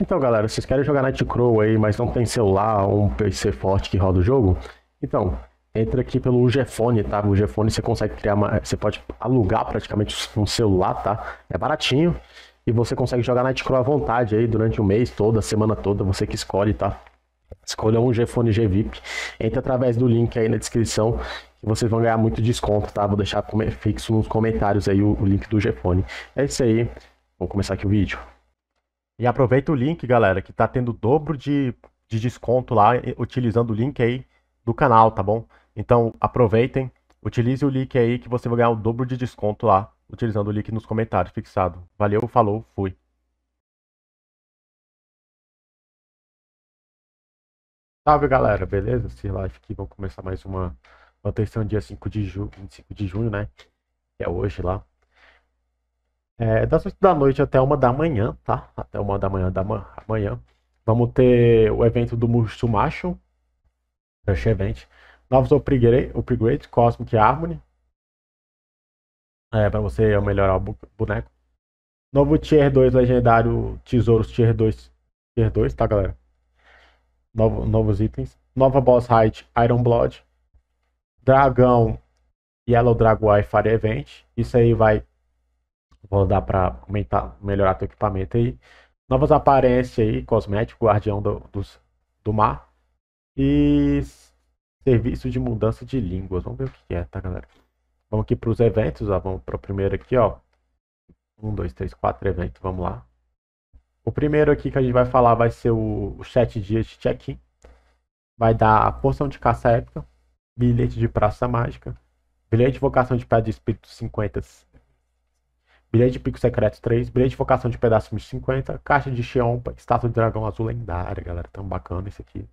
Então, galera, vocês querem jogar Nightcrow aí, mas não tem celular ou um PC forte que roda o jogo? Então, entra aqui pelo Ugefone, tá? O Ugefone você consegue criar uma, você pode alugar praticamente um celular, tá? É baratinho e você consegue jogar Nightcrow à vontade aí durante o mês todo, a semana toda, você que escolhe, tá? Escolha um Ugefone G VIP, entra através do link aí na descrição que vocês vão ganhar muito desconto, tá? Vou deixar fixo nos comentários aí o, o link do Ugefone. É isso aí. Vamos começar aqui o vídeo. E aproveita o link, galera, que tá tendo dobro de, de desconto lá, utilizando o link aí do canal, tá bom? Então aproveitem, utilize o link aí que você vai ganhar o dobro de desconto lá, utilizando o link nos comentários fixado. Valeu, falou, fui. Salve galera, beleza? Se live aqui, vamos começar mais uma manutenção dia 5 de, ju 5 de junho, né? Que é hoje lá. É, das 8 da noite até uma da manhã, tá? Até uma da manhã da manhã. Vamos ter o evento do Musto Macho, Rush Event. Novos upgrades, Cosmic Harmony. É, pra você melhorar o boneco. Novo Tier 2 legendário, Tesouros Tier 2. Tier 2, tá, galera? Novo, novos itens. Nova Boss Height, Iron Blood. Dragão, Yellow Dragon Fire Event. Isso aí vai vou dar para aumentar, melhorar teu equipamento aí. Novas aparências aí, cosmético, guardião do, dos, do mar. E serviço de mudança de línguas. Vamos ver o que é, tá, galera? Vamos aqui para os eventos, ó. vamos para o primeiro aqui, ó. Um, dois, três, quatro eventos, vamos lá. O primeiro aqui que a gente vai falar vai ser o, chat de check-in. Vai dar a porção de caça épica, bilhete de praça mágica, bilhete de vocação de pé de espírito 50 Bilhete de Pico Secreto 3, Bilhete de Focação de Pedaço 50, Caixa de Xeon, Estátua de Dragão Azul Lendária, galera. Tão bacana esse aqui.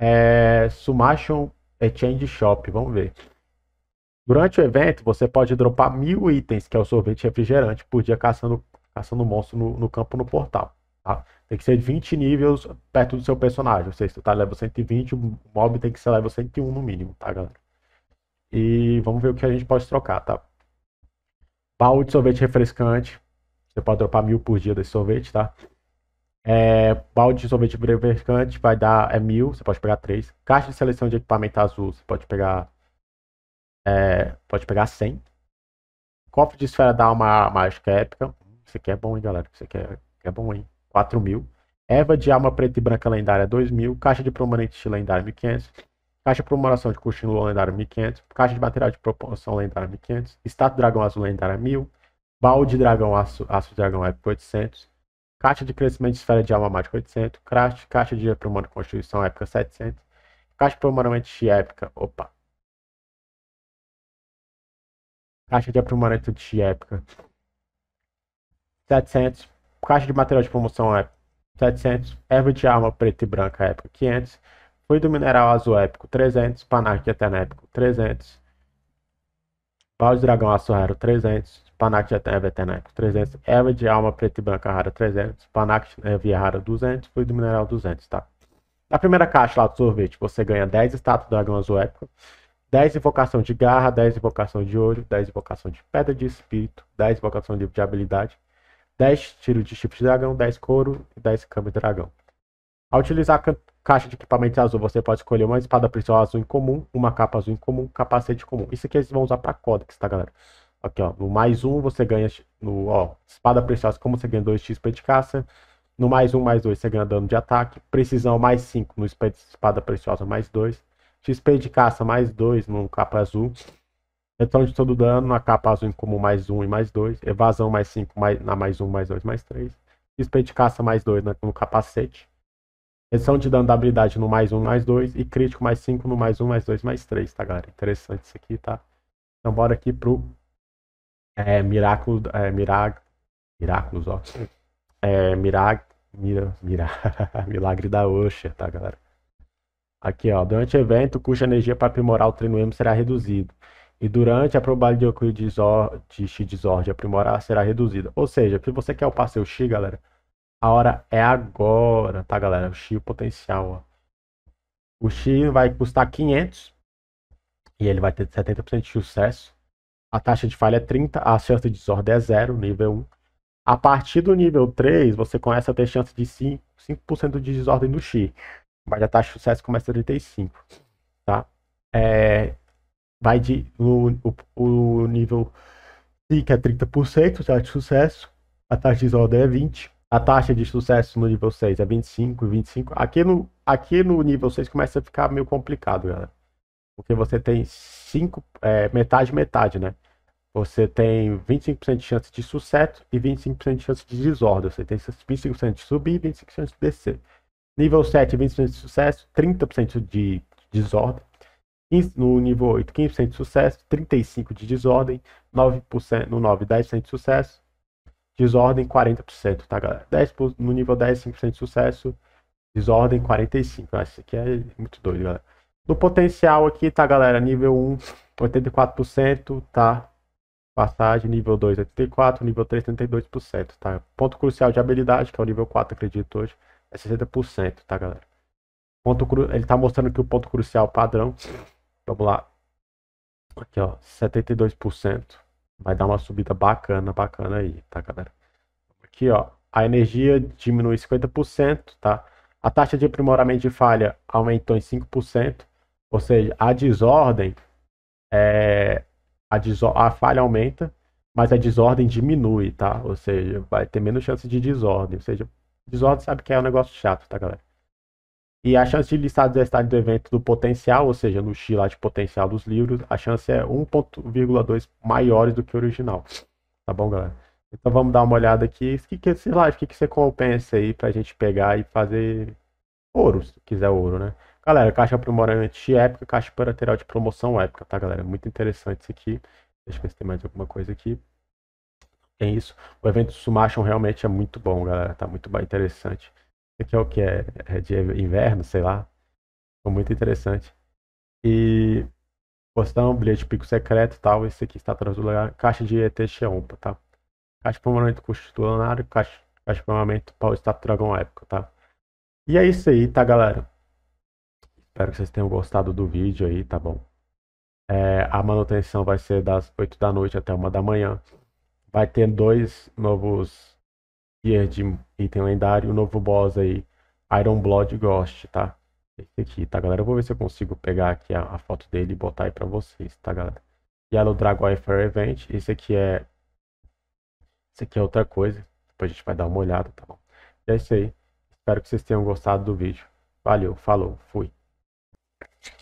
É, Sumation Exchange é Shop, vamos ver. Durante o evento, você pode dropar mil itens, que é o sorvete refrigerante, por dia caçando, caçando monstro no, no campo no portal. Tá? Tem que ser 20 níveis perto do seu personagem. Ou seja, se você tá level 120, o mob tem que ser level 101 no mínimo, tá, galera? E vamos ver o que a gente pode trocar, tá? Pau de sorvete refrescante. Você pode dropar mil por dia desse sorvete, tá? É, balde de sorvete refrescante vai dar é mil, você pode pegar três. Caixa de seleção de equipamento azul, você pode pegar é, pode pegar 100. Cofre de esfera da alma mágica épica. Isso aqui é bom, hein, galera? Isso aqui é, é bom, hein? 4 mil. Eva de alma preta e branca lendária 2 mil. Caixa de permanente lendária 1500. Caixa promoção de Cochilo Lendário 1500, Caixa de Material de propulsão Lendário 1500, Estátua Dragão Azul Lendário 1000, Balde Dragão Aço, Aço Dragão Épico 800, Caixa de Crescimento de Esfera de Alma Mágica 800, Crash, Caixa de de Constituição Épica 700, Caixa de de Épica, opa, Caixa de Aprumamento de Épica 700, Caixa de Material de Promoção Épica 700, Erva de alma Preta e Branca Épica 500, foi do mineral azul épico 300, Panac Eterno épico 300, de dragão aço raro 300, Panac Eterno Eterno épico 300, Eva de alma preta e branca rara 300, Panac via rara 200, Foi do mineral 200, tá? Na primeira caixa lá do sorvete, você ganha 10 estátuas do dragão azul épico, 10 invocação de garra, 10 invocação de olho, 10 invocação de pedra de espírito, 10 invocação de habilidade, 10 tiro de chip de dragão, 10 couro e 10 câmbio de dragão. Ao utilizar Caixa de equipamentos azul, você pode escolher uma espada principal azul em comum, uma capa azul em comum, capacete comum. Isso aqui eles vão usar para códex, tá, galera? Aqui, ó, no mais um você ganha, no, ó, espada preciosa, como você ganha 2 XP de caça. No mais um, mais dois você ganha dano de ataque. Precisão, mais 5 no espada preciosa, mais 2. XP de caça, mais 2 no capa azul. Retorno de todo dano na capa azul em comum, mais 1 um e mais 2. Evasão, mais 5 mais, na mais 1, um, mais 2, mais 3. XP de caça, mais 2 né, no capacete. Redução de dano da habilidade no mais um, mais dois e crítico mais cinco no mais um, mais dois, mais três, tá, galera? Interessante isso aqui, tá? Então bora aqui pro é, Miraculo, é, Mirag, Miraculous, ó. É, Mirag, mira, mira, Milagre da Osha, tá, galera? Aqui, ó. Durante o evento, o custo de energia para aprimorar o treino será reduzido. E durante a probabilidade de x de, de x aprimorar será reduzida. Ou seja, se você quer o passeio X, galera, a hora é agora, tá, galera? O X potencial, ó. O X vai custar 500 e ele vai ter 70% de sucesso. A taxa de falha é 30, a chance de desordem é 0, nível 1. A partir do nível 3, você começa a ter chance de 5%, 5 de desordem no X. Mas a taxa de sucesso começa a 35, tá? É, vai de... O, o, o nível 5 é 30%, de sucesso. A taxa de desordem é 20% a taxa de sucesso no nível 6 é 25, 25. Aqui no, aqui no nível 6 começa a ficar meio complicado, galera. Porque você tem 5, é, metade, metade, né? Você tem 25% de chance de sucesso e 25% de chance de desordem. Você tem 25% de subir e 25% de descer. Nível 7, 20% de sucesso, 30% de desordem. No nível 8, 15% de sucesso, 35% de desordem. 9%, no 9, 10% de sucesso Desordem 40%, tá, galera? 10, no nível 10, 5% de sucesso. Desordem 45%. Esse aqui é muito doido, galera. No potencial aqui, tá, galera? Nível 1, 84%, tá? Passagem, nível 2, 84%, nível 3, 32%, tá? Ponto crucial de habilidade, que é o nível 4, acredito hoje, é 60%, tá, galera? Ponto cru... Ele tá mostrando que o ponto crucial padrão. Vamos lá. Aqui, ó, 72%. Vai dar uma subida bacana, bacana aí, tá, galera? Aqui, ó, a energia diminui 50%, tá? A taxa de aprimoramento de falha aumentou em 5%, ou seja, a desordem, é, a, a falha aumenta, mas a desordem diminui, tá? Ou seja, vai ter menos chance de desordem, ou seja, desordem sabe que é um negócio chato, tá, galera? E a chance de listar a diversidade do evento do potencial, ou seja, no X lá de potencial dos livros, a chance é 1,2 maiores do que o original. Tá bom, galera? Então vamos dar uma olhada aqui. O que, que O que, que você compensa aí pra gente pegar e fazer ouro, se quiser ouro, né? Galera, caixa primordialmente épica, caixa lateral de promoção épica, tá, galera? Muito interessante isso aqui. Deixa eu ver se tem mais alguma coisa aqui. Tem é isso. O evento Sumachon realmente é muito bom, galera. Tá muito interessante que é o que é, é de inverno, sei lá. Ficou muito interessante. E postar um bilhete pico secreto tal. Esse aqui está atrás do lugar caixa de ET Xeompa, tá? Caixa de Pomeranto Custolário, caixa, caixa de para o Estado Dragão Épico, tá? E é isso aí, tá, galera? Espero que vocês tenham gostado do vídeo aí, tá bom? É, a manutenção vai ser das 8 da noite até 1 da manhã. Vai ter dois novos dias de item lendário, o novo boss aí, Iron Blood Ghost, tá? Esse aqui, tá, galera? Eu vou ver se eu consigo pegar aqui a, a foto dele e botar aí pra vocês, tá, galera? Yellow Dragon Fire Event, esse aqui é... Esse aqui é outra coisa, depois a gente vai dar uma olhada, tá bom? E é isso aí, espero que vocês tenham gostado do vídeo. Valeu, falou, fui.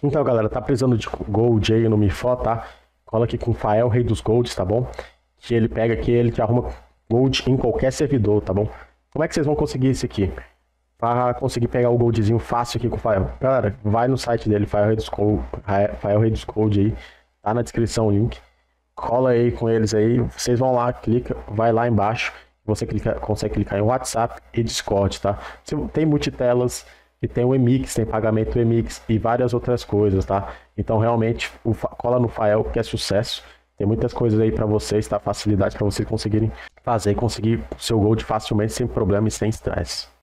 Então, galera, tá precisando de Gold aí no Mifó, tá? Cola aqui com o Fael, rei dos Golds, tá bom? Que ele pega aqui, ele te arruma Gold em qualquer servidor, tá bom? Como é que vocês vão conseguir isso aqui? Para conseguir pegar o goldzinho fácil aqui com o Fael. Galera, vai no site dele, Fael Redis Code, Redis Code aí. Tá na descrição o link. Cola aí com eles aí. Vocês vão lá, clica, vai lá embaixo. Você clica, consegue clicar em WhatsApp e Discord, tá? Tem multitelas e tem o Emix, tem pagamento Emix e várias outras coisas, tá? Então realmente o, cola no Fael que é sucesso. Tem muitas coisas aí para vocês, tá? Facilidade para vocês conseguirem fazer e conseguir o seu gol de facilmente, sem problema e sem estresse.